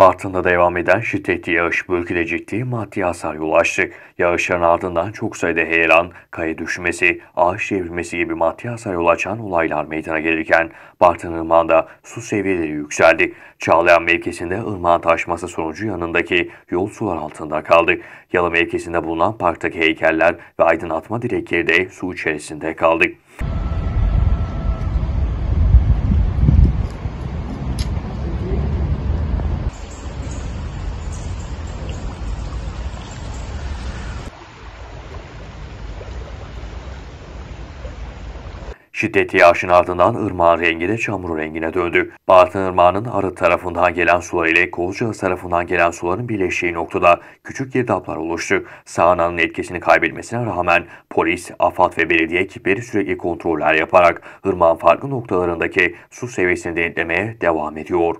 Bartın'da devam eden şiddetli yağış bölgede ciddi maddi hasar yol açtı. Yağışların ardından çok sayıda heyelan, kaya düşmesi, ağaç devrilmesi gibi maddi hasar yol açan olaylar meydana gelirken Bartın Irmağı'nda su seviyeleri yükseldi. Çağlayan mevkisinde ırmağın taşması sonucu yanındaki yol sular altında kaldı. Yalı mevkisinde bulunan parktaki heykeller ve aydınlatma direkleri de su içerisinde kaldı. Şiddetli yağışın ardından ırmağın rengi de çamur rengine döndü. Bartın Irmağı'nın arı tarafından gelen sular ile Kozca tarafından gelen suların birleştiği noktada küçük girdaplar oluştu. Sağananın etkisini kaybetmesine rağmen polis, AFAD ve belediye ekipleri sürekli kontroller yaparak ırmağın farklı noktalarındaki su seviyesini denetlemeye devam ediyor.